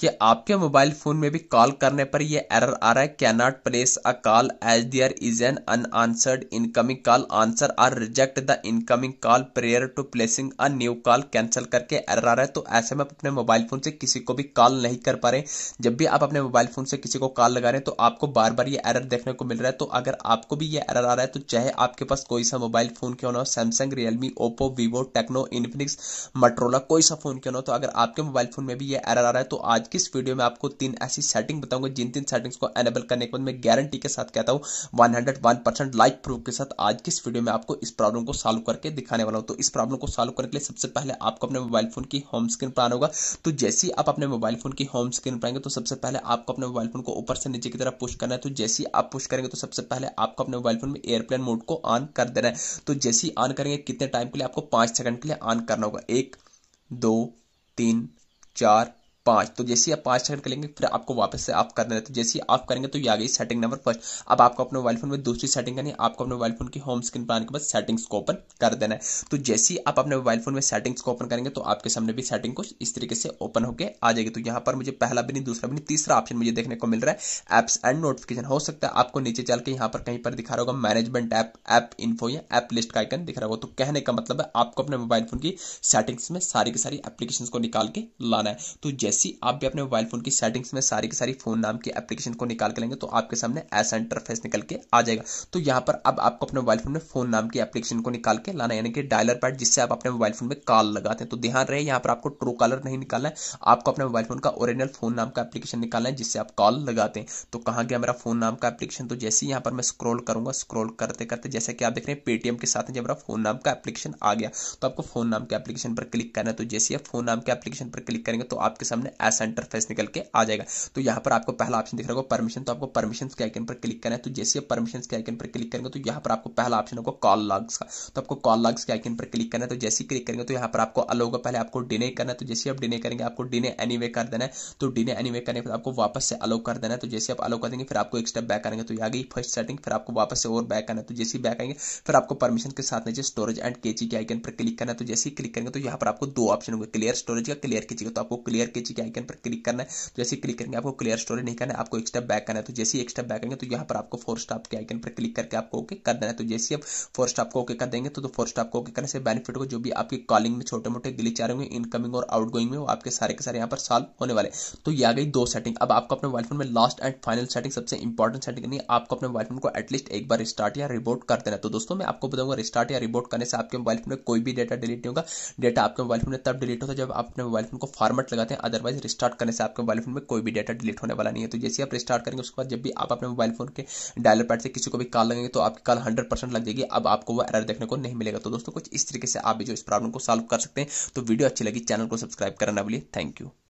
कि आपके mobile phone में भी कॉल करने पर यह एरर आ रहा है can not place a call as there is an unanswered incoming call answer or reject the incoming call prior to placing a new call cancel करके एरर आ रहा है तो ऐसे में आप अपने मोबाइल फ़ोन से किसी को भी कॉल नहीं कर पा रहे जब भी आप अपने मोबाइल फ़ोन से किसी को कॉल लगा रहे हैं तो आपको बार बार ये एरर देखने को मिल रहा है तो अगर आपको भी ये एरर आ रहा है तो चाहे आपके पास कोई सा मोबाइल फ़ोन क्यों ना हो Samsung Realme Oppo Vivo Tecno Infinix Motorola कोई सा फ़ोन क्यों ना हो तो अगर आपके मोबाइल फ़ोन में भी ये एरर आ रहा है तो आज आज की इस वीडियो में आपको तीन ऐसी सेटिंग बताऊंगा जिन तीन सेटिंग्स को एनेबल करने के बाद मैं गारंटी के साथ कहता हूं one hundred one percent life proof के साथ आज की इस वीडियो में आपको इस प्रॉब्लम को सॉल्व करके दिखाने वाला हूं तो इस प्रॉब्लम को सॉल्व करने के लिए सबसे पहले आपको अपने मोबाइल फोन की होम स्क्रीन पर आना होगा तो जैसे ही आप अपने मोबाइल फोन की होम स्क्रीन पर आएंगे तो सबसे पहले आपको अपने मोबाइल फोन को ऊपर से नीचे की तरफ पुष्ट करना है तो जैसे ही आप पुष्ट करेंगे तो सबसे पहले आपको अपने मोबाइल फोन में एयरप्लेन मोड को ऑन कर देना है तो जैसे ही ऑन करेंगे कितने टाइम के लिए आपको पांच सेकंड के लिए ऑन करना होगा एक दो तीन चार पांच तो जैसे आप पांच सेकंड करेंगे फिर आपको वापस से ऑफ करना है तो जैसे आप करेंगे तो ये आ गई सेटिंग नंबर फर्स्ट अब आपको अपने मोबाइल फोन में दूसरी सेटिंग करनी है आपको अपने मोबाइल फोन की होम स्क्रीन पर आने के बाद सेटिंग्स को ओपन कर देना है तो जैसे ही आप अपने मोबाइल फोन में सेटिंग्स को ओपन करेंगे तो आपके सामने भी सेटिंग कुछ इस तरीके से ओपन होकर आ जाएगी तो यहाँ पर मुझे पहला भी नहीं दूसरा भी नहीं तीसरा ऑप्शन मुझे देखने को मिल रहा है एप्स एंड नोटिफिकेशन हो सकता है आपको नीचे चल के यहाँ पर कहीं पर दिखा रहा होगा मैनेजमेंट ऐप ऐप इन्फो या ऐप लिस्ट का आइकन दिख रहा होगा तो कहने का मतलब है आपको अपने मोबाइल फोन की सेटिंग्स में सारी की सारी एप्लीकेशन को निकाल के लाना है तो जैसे वैसी आप भी अपने मोबाइल फोन की सेटिंग्स में सारी की सारी फोन नाम की एप्लीकेशन को निकाल के लेंगे तो आपके सामने ऐसा इंटरफेस निकल के आ जाएगा तो यहाँ पर अब आपको अपने मोबाइल फोन में फोन नाम की एप्लीकेशन को निकाल के लाना यानी कि डायलर पैड जिससे आप अपने मोबाइल फोन में कॉल लगाते हैं तो ध्यान रहे यहाँ पर आपको ट्रू कॉलर नहीं निकालना है आपको अपने मोबाइल फोन का ओरिजिनल फोन नाम का एप्लीकेशन निकालना है जिससे आप कॉल लगाते हैं तो कहां गया मेरा फोन नाम का एप्लीकेशन तो जैसे ही यहाँ पर मैं स्क्रोल करूंगा स्क्रोल करते करते जैसे कि आप देख रहे हैं पेटीएम के साथ जब मेरा फोन नाम का एप्लीकेशन आ गया तो आपको फोन नाम के एप्लीकेशन पर क्लिक करना है तो जैसे आप फोन नाम के एप्लीकेशन पर क्लिक करेंगे तो आपके सामने सामने एस एंटर फेस निकल के आ जाएगा तो यहाँ पर आपको पहला ऑप्शन दिख रहा होगा परमिशन तो आपको परमिशन के आइकन पर क्लिक करना है तो जैसे आप परमिशन के आइकन पर क्लिक करेंगे तो यहाँ पर आपको पहला ऑप्शन होगा कॉल लॉग्स का तो आपको कॉल लॉग्स के आइकन पर क्लिक करना है तो जैसे ही क्लिक करेंगे तो यहाँ पर आपको अलो होगा पहले आपको डिने करना है तो जैसे आप डिने करेंगे आपको डिने एनी कर देना है तो डिने एनी करने के आपको वापस से अलो कर देना है तो जैसे आप अलो कर देंगे फिर आपको एक स्टेप बैक करेंगे तो आ गई फर्स्ट सेटिंग फिर आपको वापस से और बैक तो करना है तो जैसे ही बैक आएंगे फिर आपको परमिशन के साथ नीचे स्टोरेज एंड केची के आइकन पर क्लिक करना है तो जैसे ही क्लिक करेंगे तो यहाँ पर आपको दो ऑप्शन होंगे क्लियर स्टोरेज का क्लियर केची तो आपको क्लियर केची के आइकन पर क्लिक करना है तो जैसे क्लिक करेंगे आपको क्लियर स्टोरी नहीं करना है आपको एक स्टेप बैक करना है तो जैसे ही एक स्टेप बैक करेंगे तो यहाँ पर आपको फोर स्टॉप के आइकन पर क्लिक करके आपको ओके कर देना है तो जैसे आप फोर स्टॉप को ओके कर देंगे तो, फोर तो स्टॉप को ओके करने से बेनिफिट को जो भी आपकी कॉलिंग में छोटे मोटे ग्लिच आ रहे होंगे इनकमिंग और आउटगोइंग में वो आपके सारे के सारे यहाँ पर सॉल्व होने वाले तो यह आ गई दो सेटिंग अब आपको अपने मोबाइल फोन में लास्ट एंड फाइनल सेटिंग सबसे इंपॉर्टेंट सेटिंग करनी है आपको अपने मोबाइल फोन को एटलीस्ट एक बार रिस्टार्ट या रिबोट कर देना तो दोस्तों मैं आपको बताऊंगा रिस्टार्ट या रिबोट करने से आपके मोबाइल फोन में कोई भी डेटा डिलीट नहीं होगा डेटा आपके मोबाइल फोन में तब डिलीट होता है जब आप अपने मोबाइल फोन को फॉर्मेट लगाते हैं अदरवाइज रिस्टार्ट करने से आपके मोबाइल फोन में कोई भी डाटा डिलीट होने वाला नहीं है तो जैसे आप रिस्टार्ट करेंगे उसके बाद जब भी आप अपने मोबाइल फोन के डायलर पैड से किसी को भी कॉल लगेंगे तो आपकी कॉल हंड्रेड परसेंट लग जाएगी अब आपको वो एरर देखने को नहीं मिलेगा तो दोस्तों कुछ इस तरीके से आप भी जो इस प्रॉब्लम को सॉल्व कर सकते हैं तो वीडियो अच्छी लगी चैनल को सब्सक्राइब करना बोलिए थैंक यू